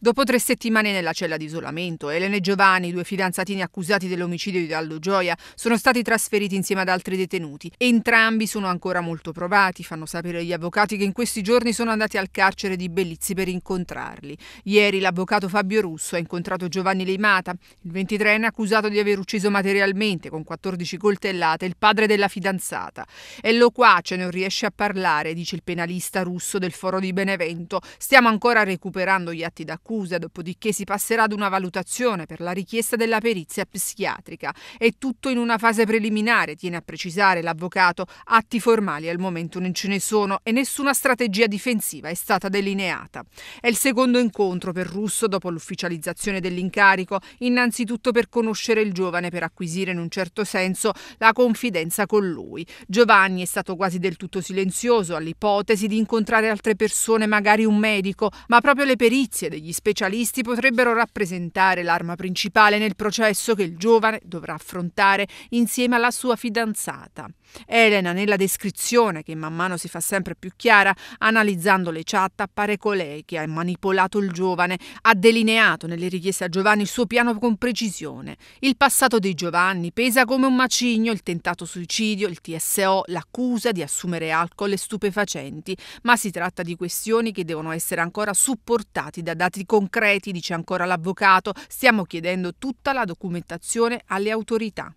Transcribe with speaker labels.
Speaker 1: Dopo tre settimane nella cella di isolamento, Elena e Giovanni, due fidanzatini accusati dell'omicidio di Aldo Gioia, sono stati trasferiti insieme ad altri detenuti. Entrambi sono ancora molto provati, fanno sapere gli avvocati che in questi giorni sono andati al carcere di Bellizzi per incontrarli. Ieri l'avvocato Fabio Russo ha incontrato Giovanni Leimata, il 23enne accusato di aver ucciso materialmente con 14 coltellate il padre della fidanzata. È loquace, non riesce a parlare, dice il penalista russo del foro di Benevento. Stiamo ancora recuperando gli atti d'accusa scusa, dopodiché si passerà ad una valutazione per la richiesta della perizia psichiatrica. È tutto in una fase preliminare, tiene a precisare l'avvocato. Atti formali al momento non ce ne sono e nessuna strategia difensiva è stata delineata. È il secondo incontro per Russo dopo l'ufficializzazione dell'incarico, innanzitutto per conoscere il giovane, per acquisire in un certo senso la confidenza con lui. Giovanni è stato quasi del tutto silenzioso all'ipotesi di incontrare altre persone, magari un medico, ma proprio le perizie degli specialisti potrebbero rappresentare l'arma principale nel processo che il giovane dovrà affrontare insieme alla sua fidanzata. Elena, nella descrizione che man mano si fa sempre più chiara, analizzando le chat, appare colei che ha manipolato il giovane, ha delineato nelle richieste a Giovanni il suo piano con precisione. Il passato di Giovanni pesa come un macigno, il tentato suicidio, il TSO, l'accusa di assumere alcol e stupefacenti, ma si tratta di questioni che devono essere ancora supportate da dati concreti, dice ancora l'avvocato, stiamo chiedendo tutta la documentazione alle autorità.